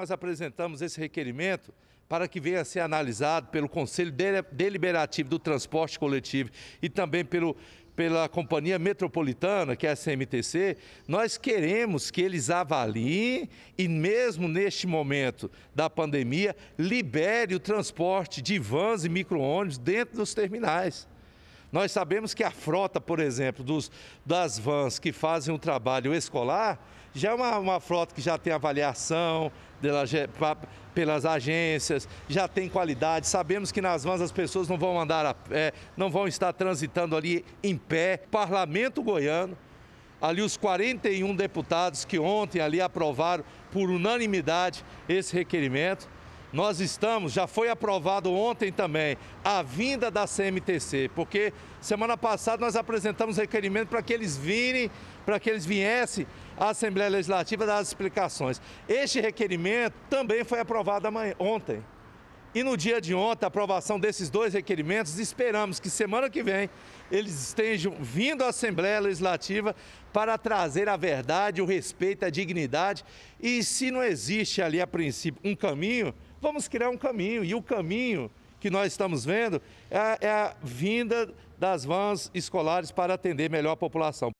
Nós apresentamos esse requerimento para que venha a ser analisado pelo Conselho Deliberativo do Transporte Coletivo e também pelo, pela Companhia Metropolitana, que é a CMTC, nós queremos que eles avaliem e, mesmo neste momento da pandemia, libere o transporte de vans e micro-ônibus dentro dos terminais. Nós sabemos que a frota, por exemplo, dos, das vans que fazem o um trabalho escolar, já é uma, uma frota que já tem avaliação dela, pra, pelas agências, já tem qualidade. Sabemos que nas vans as pessoas não vão andar, a, é, não vão estar transitando ali em pé. Parlamento goiano, ali os 41 deputados que ontem ali aprovaram por unanimidade esse requerimento nós estamos, já foi aprovado ontem também, a vinda da CMTC, porque semana passada nós apresentamos requerimento para que eles virem, para que eles viessem à Assembleia Legislativa dar as explicações. Este requerimento também foi aprovado amanhã, ontem. E no dia de ontem, a aprovação desses dois requerimentos, esperamos que semana que vem eles estejam vindo à Assembleia Legislativa para trazer a verdade, o respeito, a dignidade. E se não existe ali, a princípio, um caminho, vamos criar um caminho. E o caminho que nós estamos vendo é, é a vinda das vans escolares para atender melhor a população.